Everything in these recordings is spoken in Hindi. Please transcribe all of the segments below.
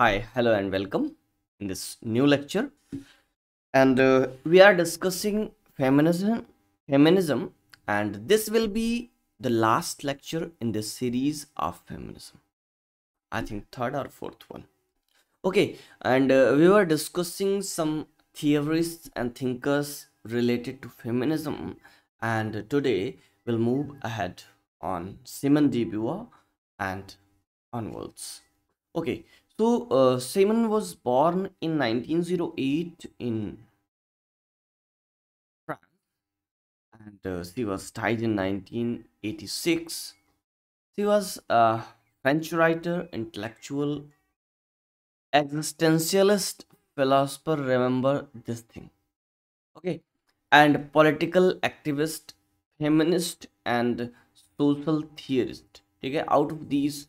Hi, hello and welcome in this new lecture. And uh, we are discussing feminism, feminism and this will be the last lecture in this series of feminism. I think third or fourth one. Okay, and uh, we were discussing some theorists and thinkers related to feminism and today we'll move ahead on Simone de Beauvoir and onwards. Okay, so uh, Simon was born in 1908 in France and uh, she was died in 1986. She was a French writer, intellectual, existentialist, philosopher, remember this thing. Okay, and political activist, feminist and social theorist. Okay, out of these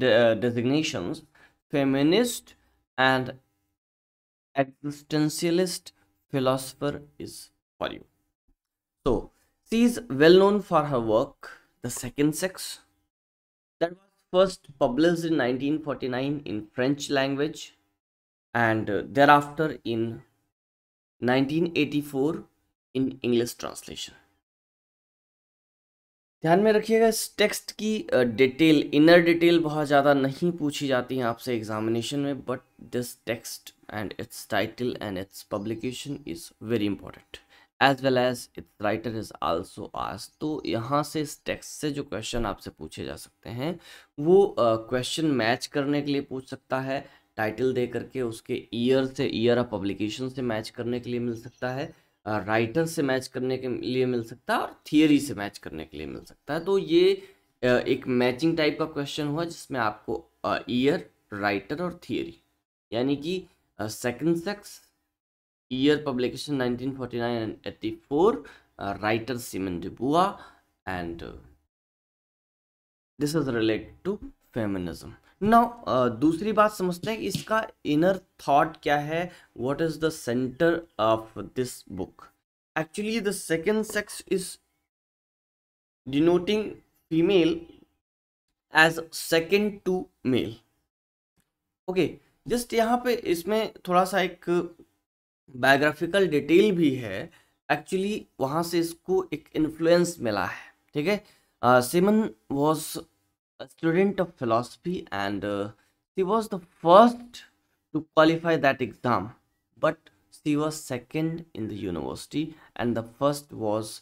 de uh, designations feminist and existentialist philosopher is for you. So, she is well known for her work, The Second Sex, that was first published in 1949 in French language and uh, thereafter in 1984 in English translation. ध्यान में रखिएगा इस टेक्स्ट की डिटेल इनर डिटेल बहुत ज़्यादा नहीं पूछी जाती है आपसे एग्जामिनेशन में but this text and its title and its publication is very important as well as its writer is also आज तो यहाँ से इस टेक्स्ट से जो क्वेश्चन आपसे पूछे जा सकते हैं वो क्वेश्चन uh, मैच करने के लिए पूछ सकता है टाइटल दे करके उसके ईयर से ईयर ऑफ पब्लिकेशन से मैच करने के लिए मिल सकता है राइटर से मैच करने के लिए मिल सकता है और थियरी से मैच करने के लिए मिल सकता है तो ये एक मैचिंग टाइप का क्वेश्चन हुआ जिसमें आपको ईयर राइटर और थियरी यानी कि second sex year publication 1949 and 84 writer Simone de Beauvoir and this is related to feminism now uh, दूसरी बात समझते हैं इसका इनर थॉट क्या है what is the centre of this book actually the second sex is denoting female as second to male okay just यहाँ पे इसमें थोड़ा सा एक बायोग्राफिकल डिटेल भी है एक्चुअली वहाँ से इसको एक इन्फ्लुएंस मिला है ठीक है Simone uh, was a student of philosophy and uh, she was the first to qualify that exam but she was second in the university and the first was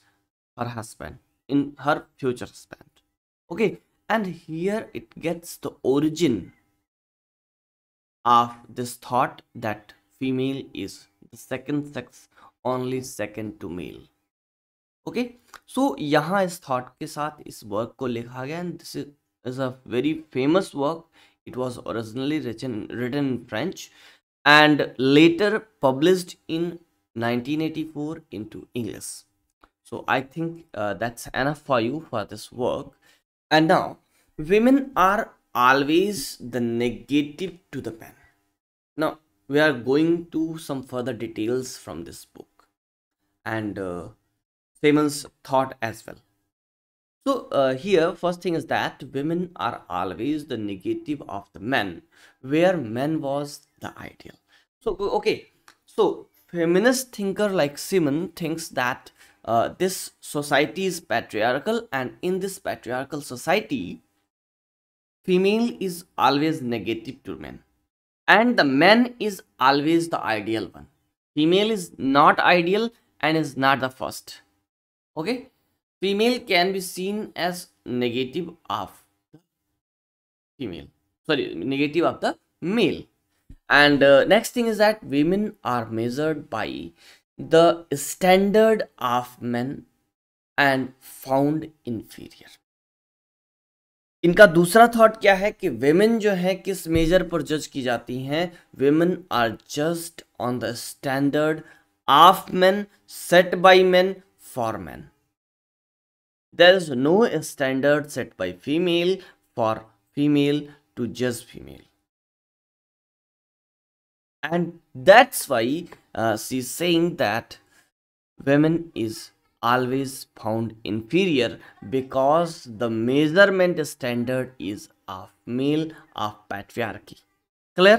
her husband in her future husband okay and here it gets the origin of this thought that female is the second sex only second to male okay? so, यहाँ इस थॉट के साथ इस वर्क को लिखा is a very famous work. It was originally written, written in French and later published in 1984 into English. So I think uh, that's enough for you for this work. And now, women are always the negative to the pen. Now, we are going to some further details from this book and uh, thought as well. So uh, here first thing is that women are always the negative of the men where men was the ideal. So okay so feminist thinker like Simon thinks that uh, this society is patriarchal and in this patriarchal society female is always negative to men and the man is always the ideal one female is not ideal and is not the first okay female can be seen as negative of female sorry negative of the male and next thing is that women are measured by the standard of man and found inferior इनका दूसरा थॉट क्या है कि वेमेन जो है किस मेजर पर जज की जाती हैं women are just on the standard of man set by man for man there is no standard set by female for female to just female and that's why uh, she's saying that women is always found inferior because the measurement standard is of male of patriarchy clear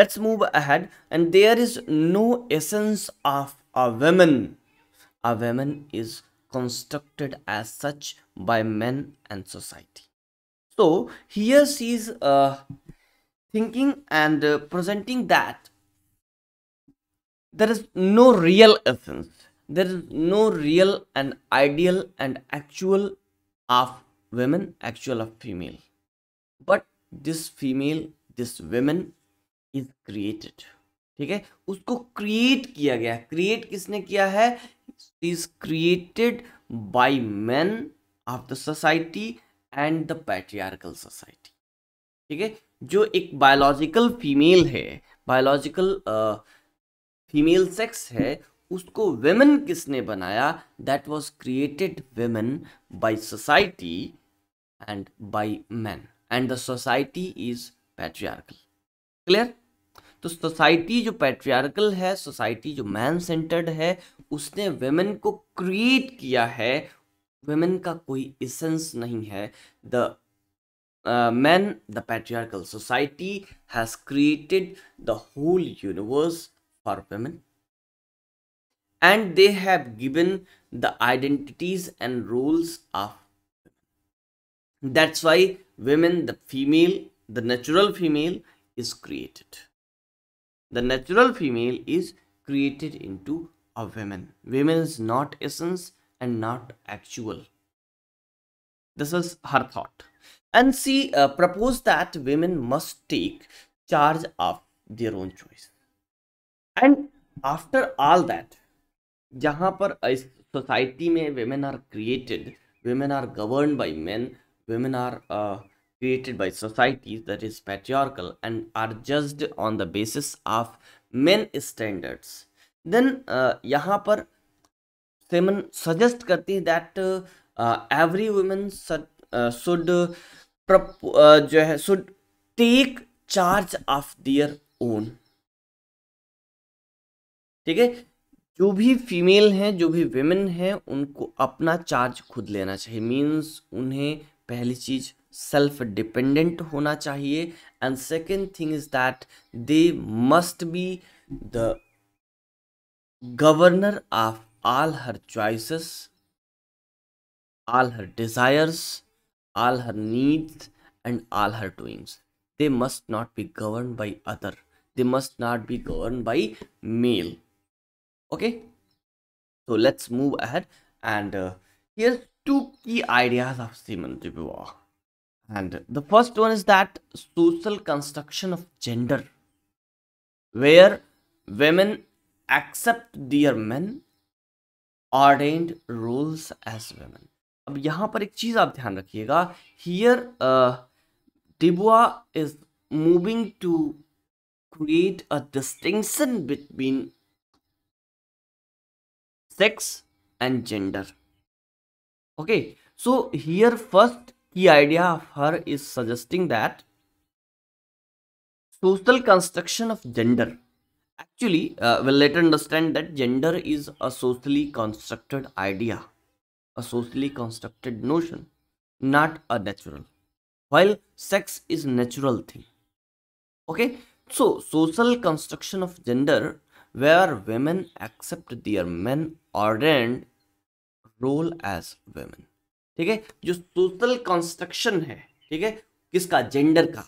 let's move ahead and there is no essence of a woman a woman is constructed as such by men and society. So here she is uh, thinking and uh, presenting that there is no real essence, there is no real and ideal and actual of women, actual of female. But this female, this women is created. ठीक है उसको क्रिएट किया गया क्रिएट किसने किया है is created by man of the society and the patriarchal society ठीक है जो एक बायोलॉजिकल फीमेल है बायोलॉजिकल फीमेल सेक्स है उसको वेमेन किसने बनाया that was created women by society and by man and the society is patriarchal clear तो सोसाइटी जो पेट्रियारिकल है सोसाइटी जो मैन सेंटर्ड है उसने वेमेन को क्रिएट किया है वेमेन का कोई इसेंस नहीं है the man the patriarchal society has created the whole universe for women and they have given the identities and roles of that's why women the female the natural female is created the natural female is created into a woman. Women is not essence and not actual. This is her thought. And she uh, proposed that women must take charge of their own choice. And after all that, जहाँ पर इस सोसाइटी में women are created, women are governed by men, women are uh, created by societies that is patriarchal and are judged on the basis of men standards then uh, यहाँ पर सेमन सजेस्ट करती है that every women should jo hai should take charge of their own ठीक है जो भी फीमेल हैं जो भी वेमेन हैं उनको अपना चार्ज खुद लेना चाहिए मींस उन्हें पहली चीज self dependent hona chahiye and second thing is that they must be the governor of all her choices all her desires all her needs and all her doings they must not be governed by other they must not be governed by male okay so let's move ahead and uh, here's two key ideas of Simon de Beauvoir and the first one is that social construction of gender, where women accept their men ordained roles as women. अब यहाँ पर एक चीज आप ध्यान रखिएगा here de Beauvoir is moving to create a distinction between sex and gender okay so here first key idea of her is suggesting that social construction of gender actually uh, we'll later understand that gender is a socially constructed idea a socially constructed notion not a natural while sex is natural thing okay so social construction of gender where women accept their men ordained role as women ठीक है जो सोशल कंस्ट्रक्शन है ठीक है किसका जेंडर का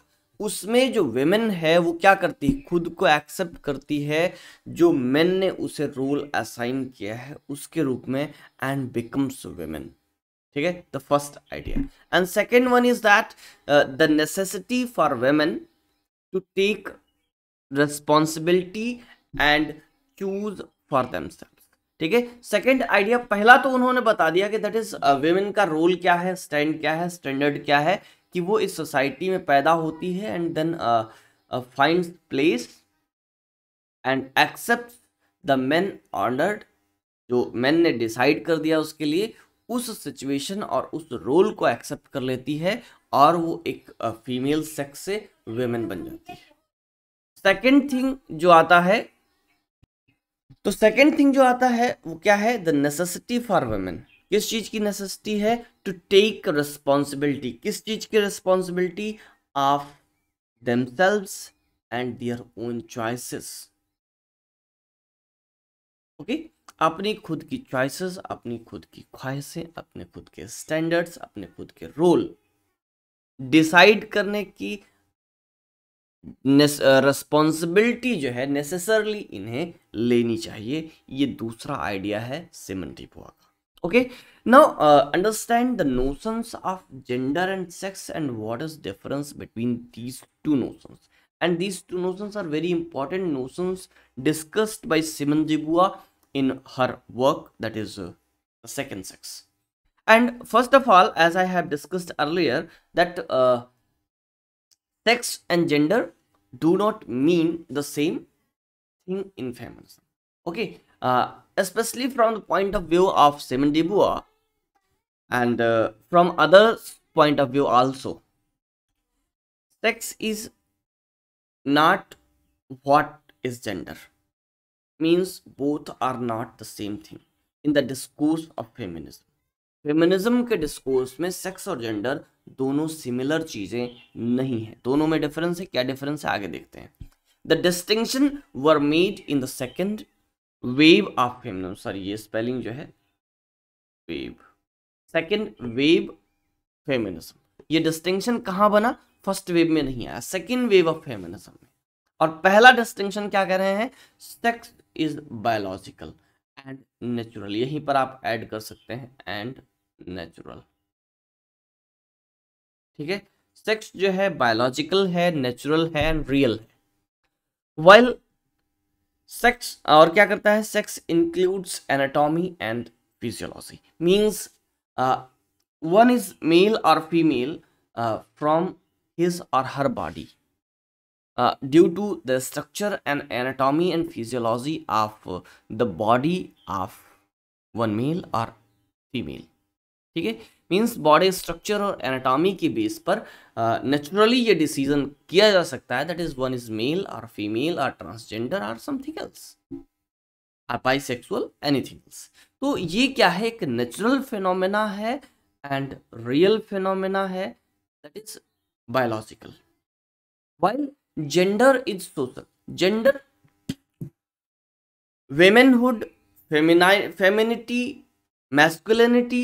उसमें जो वेमेन है वो क्या करती है खुद को एक्सेप्ट करती है जो मेन ने उसे रोल असाइन किया है उसके रूप में एंड बिकम्स वेमेन ठीक है the first idea and second one is that the necessity for women to take and choose for themselves ठीक है सेकंड आइडिया पहला तो उन्होंने बता दिया कि दैट इज वेमेन का रोल क्या है स्टैंड क्या है स्टैंडर्ड क्या है कि वो इस सोसाइटी में पैदा होती है and then find place and accept the man honoured जो मैन ने डिसाइड कर दिया उसके लिए उस सिचुएशन और उस रोल को एक्सेप्ट कर लेती है और वो एक फीमेल uh, सेक्स से वेमेन बन जाती है सेकेंड थिंग जो आता है तो सेकेंड थिंग जो आता है वो क्या है द नेसेसिटी फॉर वेमेन किस चीज की नेसेसिटी है टू टेक रिस्पॉन्सिबिलिटी किस चीज की responsibility of themselves and their own choices okay अपनी खुद की चॉइसेस अपनी खुद की ख्वाहिशें अपने खुद के स्टैंडर्ड्स अपने खुद के रोल डिसाइड करने की रेस्पॉन्सिबिलिटी जो है नेसेसरली इन्हें लेनी चाहिए ये दूसरा आइडिया है सिमन टिपुआ का okay now understand the notions of gender and sex and what is difference between these two notions and these two notions are very important notions discussed by Simon Jibua in her work that is uh, the second sex and first of all as i have discussed earlier that uh, sex and gender do not mean the same thing in feminism okay uh, especially from the point of view of Simon de beauvoir and uh, from other point of view also sex is not what is gender means both are not the same thing in the discourse of feminism feminism के discourse में sex or gender दोनों सिमिलर चीज़ें नहीं है दोनों में डिफरेंस है क्या डिफरेंस है आगे देखते हैं the distinction were made in the second wave of feminism sorry ये स्पेलिंग जो है वेव सेकेंड वेव फेमिनिज्म ये डिस्टिंक्शन कहां बना फर्स्ट वेव में नहीं आया सेकेंड वेव ऑफ फेमिनिज्म में और पहला डिस्टिंक्शन क्या कह रहे हैं sex is biological and natural यहीं पर आप ऐड कर सकते हैं एंड नेचुरल ठीक है सेक्स जो है बायोलॉजिकल है नेचुरल है एंड रियल है वेल सेक्स और क्या करता है sex includes anatomy and physiology means one is male और फीमेल फ्रॉम हिज और her body due to the structure and anatomy and physiology of the body of one male और फीमेल ठीक है मीन्स बॉडी स्ट्रक्चर और एनाटॉमी की बेस पर नेचुरली ये डिसीजन किया जा सकता है that is one is male और फीमेल और ट्रांसजेंडर और समथिंग एल्स और बाइसेक्सुअल एनीथिंग एल्स तो ये क्या है एक नेचुरल फिनोमेना है एंड रियल फिनोमेना है that is biological while gender is social gender womanhood feminine femininity masculinity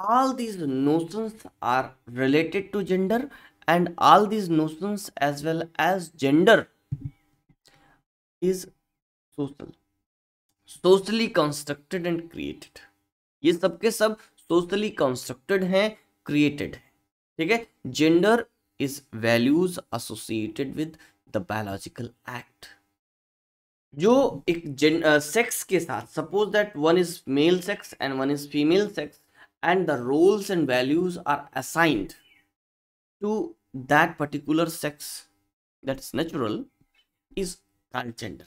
all these notions are related to gender and all these notions as well as gender is social socially constructed and created ये सब के सब socially constructed हैं created है ठीक है gender is values associated with the biological act जो एक सेक्स uh, के साथ suppose that one is male sex and one is female sex and the roles and values are assigned to that particular sex that's natural is called gender.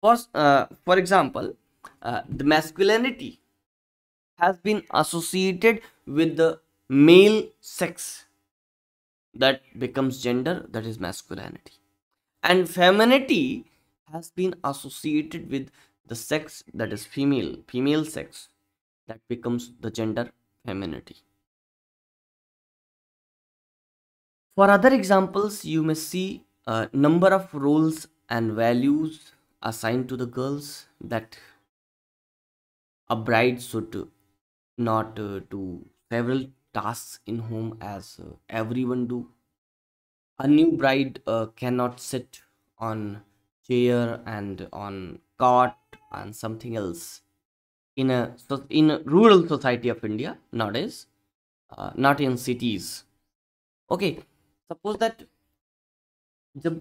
For, uh, for example, uh, the masculinity has been associated with the male sex that becomes gender that is masculinity and femininity has been associated with the sex that is female female sex that becomes the gender femininity. For other examples, you may see a number of roles and values assigned to the girls that a bride should not uh, do several tasks in home as uh, everyone do. A new bride uh, cannot sit on chair and on cot and something else in a in a rural society of India is uh, not in cities. Okay, suppose that जब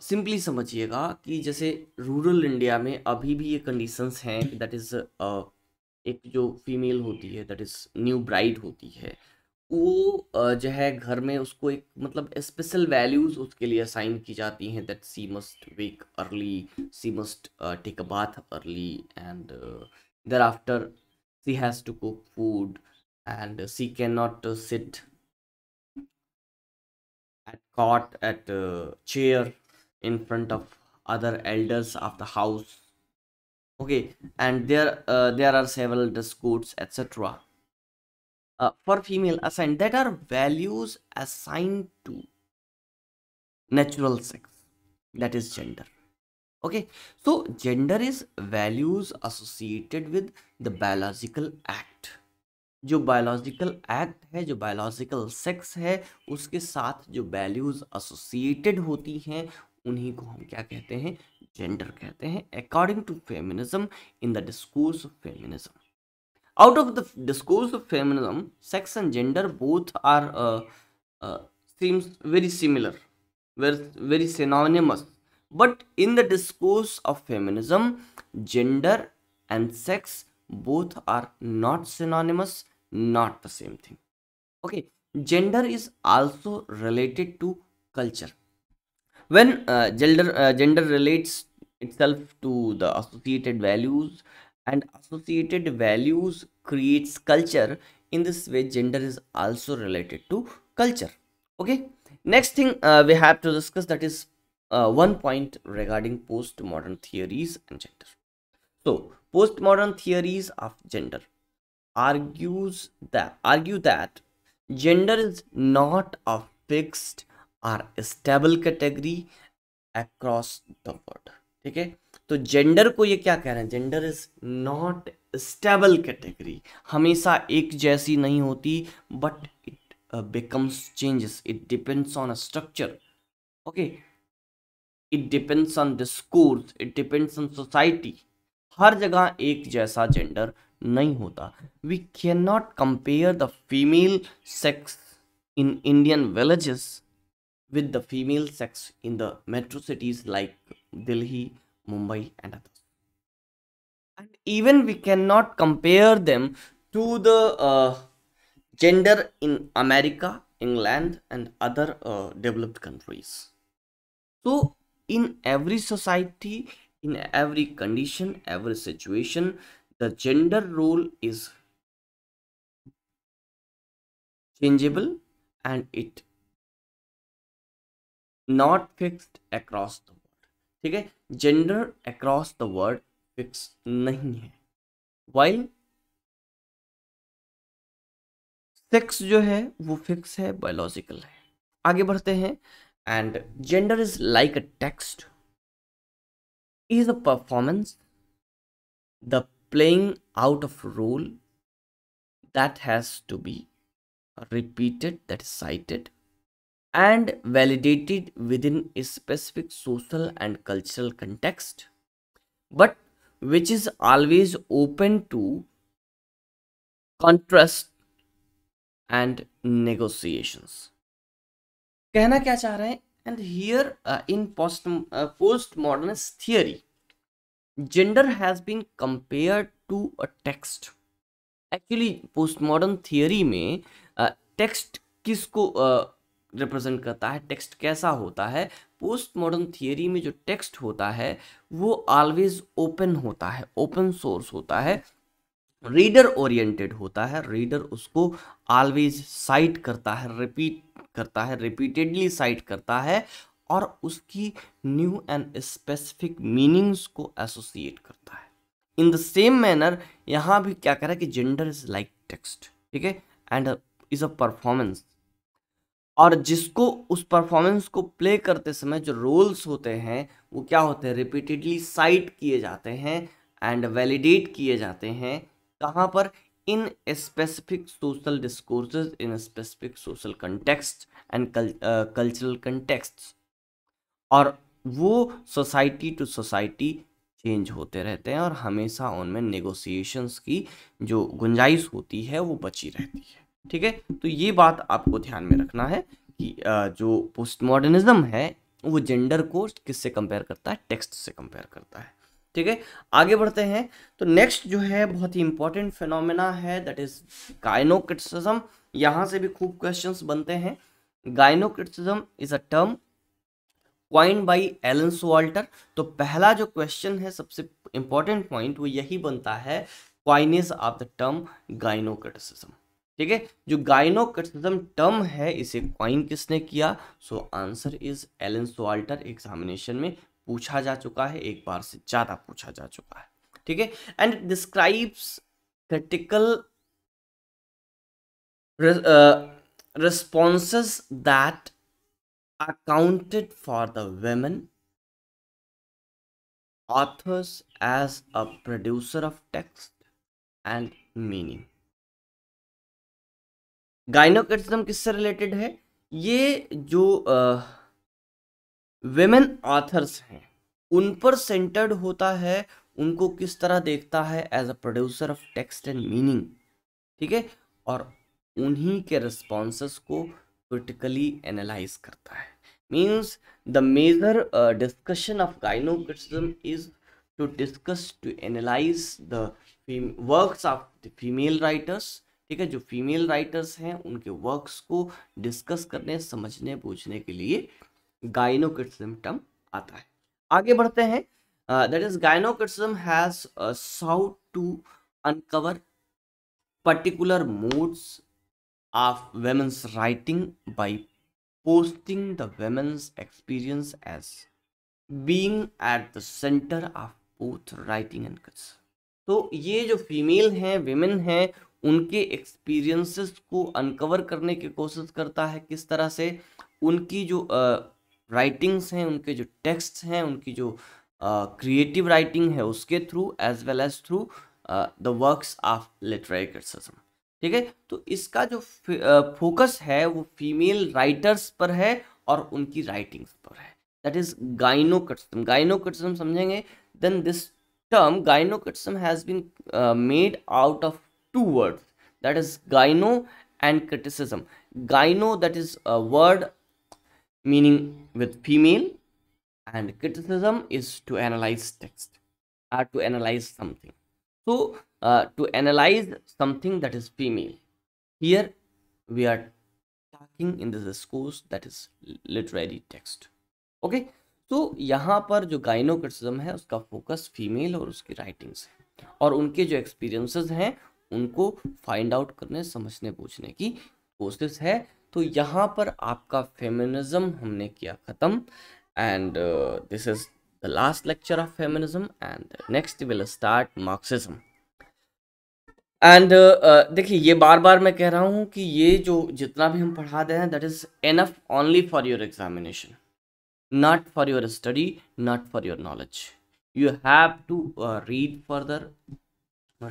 सिंपली uh, समझिएगा कि जैसे रूरल इंडिया में अभी भी ये कंडीशंस हैं दैट इज uh, एक जो फीमेल होती है दैट इज न्यू ब्राइड होती है वो uh, जो है घर में उसको एक मतलब स्पेशल वैल्यूज उसके लिए असाइन की जाती हैं that she must wake early she must take a bath early and uh, thereafter she has to cook food and she cannot uh, sit at court, at a uh, chair in front of other elders of the house okay and there uh, there are several discords, etc uh, for female assigned that are values assigned to natural sex that is gender okay so gender is values associated with the biological act जो बायोलॉजिकल एक्ट है जो बायोलॉजिकल सेक्स है उसके साथ जो वैल्यूज एसोसिएटेड होती हैं उन्हीं को हम क्या कहते हैं जेंडर कहते हैं according to feminism in the discourse of feminism out of the discourse of feminism sex and gender both are seems very similar very synonymous But in the discourse of feminism, gender and sex both are not synonymous, not the same thing. Okay, gender is also related to culture. When uh, gender, uh, gender relates itself to the associated values and associated values creates culture, in this way gender is also related to culture. Okay, next thing uh, we have to discuss that is uh, one point regarding postmodern theories and gender. So, postmodern theories of gender argues that argue that gender is not a fixed or stable category across the world. ठीक है तो जेंडर को ये क्या कह रहे हैं gender is not stable category हमेशा एक जैसी नहीं होती but it becomes changes it depends on a structure okay It depends on discourse it depends on society हर जगह एक जैसा जेंडर नहीं होता we can not compare the female sex in Indian with the female sex in the metro cities like Delhi, Mumbai, and others. And even we cannot compare them to the uh, gender in America, England, and other uh, developed countries. So, in every society in every condition every situation the gender role is changeable and it not fixed across the world ठीक है gender across the world fix नहीं है वाइल सेक्स जो है वो फिक्स है बायोलॉजिकल है आगे बढ़ते हैं and gender is like a text is a performance the playing out of role that has to be repeated that is cited and validated within a specific social and cultural context but which is always open to contrast and negotiations कहना क्या चाह रहे हैं and here in post post modern theory gender has been compare to a text actually post modern theory में टेक्स्ट uh, किसको रिप्रेजेंट uh, करता है टेक्स्ट कैसा होता है पोस्ट मॉडर्न थियरी में जो टेक्स्ट होता है वो ऑलवेज ओपन होता है ओपन सोर्स होता है रीडर ओरिएंटेड होता है रीडर उसको ऑलवेज साइट करता है रिपीट करता है रिपीटेडली साइट करता है और उसकी न्यू एंड स्पेसिफिक मीनिंग्स को एसोसिएट करता है इन द सेम मैनर यहाँ भी क्या कह रहा है कि जेंडर इज लाइक टेक्स्ट ठीक है एंड इज अ परफॉर्मेंस और जिसको उस परफॉर्मेंस को प्ले करते समय जो रोल्स होते हैं वो क्या होते हैं रिपीटेडली साइट किए जाते हैं एंड वैलिडेट किए जाते हैं कहाँ पर in specific social discourses in specific social context and cultural context और वो सोसाइटी टू सोसाइटी चेंज होते रहते हैं और हमेशा उनमें नेगोशिएशंस की जो गुंजाइश होती है वो बची रहती है ठीक है तो ये बात आपको ध्यान में रखना है कि जो पोस्ट मॉडर्निज्म है वो जेंडर को किससे कंपेयर करता है टेक्स्ट से कंपेयर करता है ठीक है आगे बढ़ते हैं तो नेक्स्ट जो है बहुत ही इंपॉर्टेंट फिनोमेना है दैट इज गाइनोक्रिटिसिज्म यहां से भी खूब क्वेश्चन बनते हैं gynocriticism is a term coin by Elaine Showalter तो पहला जो क्वेश्चन है सबसे इंपॉर्टेंट पॉइंट वो यही बनता है coinage of the term gynocriticism ठीक है जो गाइनोक्रिटिसिज्म टर्म है इसे क्वाइन किसने किया so answer is Elaine Showalter examination में पूछा जा चुका है एक बार से ज्यादा पूछा जा चुका है ठीक है and describes critical response that accounted for the women authors as a producer of text and meaning gynocriticism किससे रिलेटेड है ये जो uh, वेमेन ऑथर्स हैं उन पर सेंटर्ड होता है उनको किस तरह देखता है as a producer of text and meaning ठीक है और उन्हीं के रिस्पॉन्स को क्रिटिकली एनालाइज करता है means the major discussion of gyno is to discuss to analyse the works of the female writers ठीक है जो फीमेल राइटर्स हैं उनके वर्क्स को डिस्कस करने समझने बूझने के लिए गाइनोकिट सिम्टम आता है आगे बढ़ते हैं that is gynocriticism has sought to uncover particular moods of women's writing by posting the women's experience as being at the centre of both writing and criticism तो ये जो फीमेल हैं वेमेन हैं उनके एक्सपीरियंसेस को अनकवर करने की कोशिश करता है किस तरह से उनकी जो uh, राइटिंग्स हैं उनके जो टेक्स्ट हैं उनकी जो क्रिएटिव uh, राइटिंग है उसके through as well as through the works of literary criticism ठीक है तो इसका जो फोकस है वो फीमेल राइटर्स पर है और उनकी राइटिंग्स पर है that is gynocriticism gynocriticism समझेंगे then this term gynocriticism has been made out of two words that is gyno and criticism gyno that is word meaning with female and criticism is to analyze text or to analyze something so uh, to analyze something that is female here we are talking in this discourse that is literary text okay तो यहाँ पर जो गाइनो क्रिटिसिज्म है उसका फोकस फीमेल और उसकी राइटिंग्स है और उनके जो एक्सपीरियंसेस हैं उनको फाइंड आउट करने समझने पूछने की कोशिश है तो यहाँ पर आपका फेमिनिज्म हमने किया ख़त्म and this is the last lecture of feminism and next will start Marxism and uh, uh, देखिए ये बार बार मैं कह रहा हूँ कि ये जो जितना भी हम पढ़ा रहे हैं that is enough only for your examination not for your study not for your knowledge you have to read further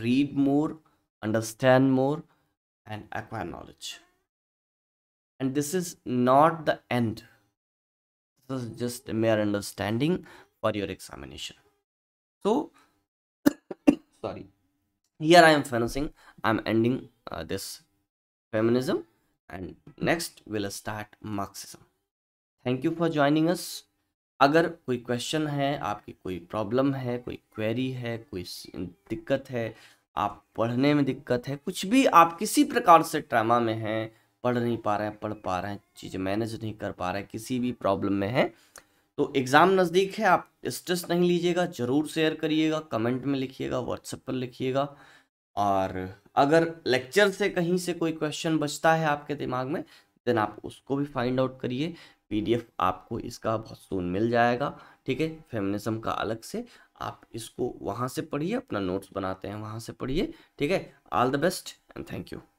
read more understand more and acquire knowledge and this is not the end this is just a mere understanding for your examination so sorry here i am finishing i'm ending uh, this feminism and next we'll start marxism thank you for joining us अगर कोई क्वेश्चन है आपकी कोई प्रॉब्लम है कोई क्वेरी है कोई दिक्कत है आप पढ़ने में दिक्कत है कुछ भी आप किसी प्रकार से ट्रामा में हैं पढ़ नहीं पा रहे हैं पढ़ पा रहे हैं चीज़ें मैनेज नहीं कर पा रहे हैं किसी भी प्रॉब्लम में है तो एग्ज़ाम नज़दीक है आप स्ट्रेस नहीं लीजिएगा ज़रूर शेयर करिएगा कमेंट में लिखिएगा व्हाट्सएप पर लिखिएगा और अगर लेक्चर से कहीं से कोई क्वेश्चन बचता है आपके दिमाग में देन आप उसको भी फाइंड आउट करिए पीडीएफ आपको इसका बहुत सून मिल जाएगा ठीक है फेमिनिज्म का अलग से आप इसको वहाँ से पढ़िए अपना नोट्स बनाते हैं वहाँ से पढ़िए ठीक है all the best and thank you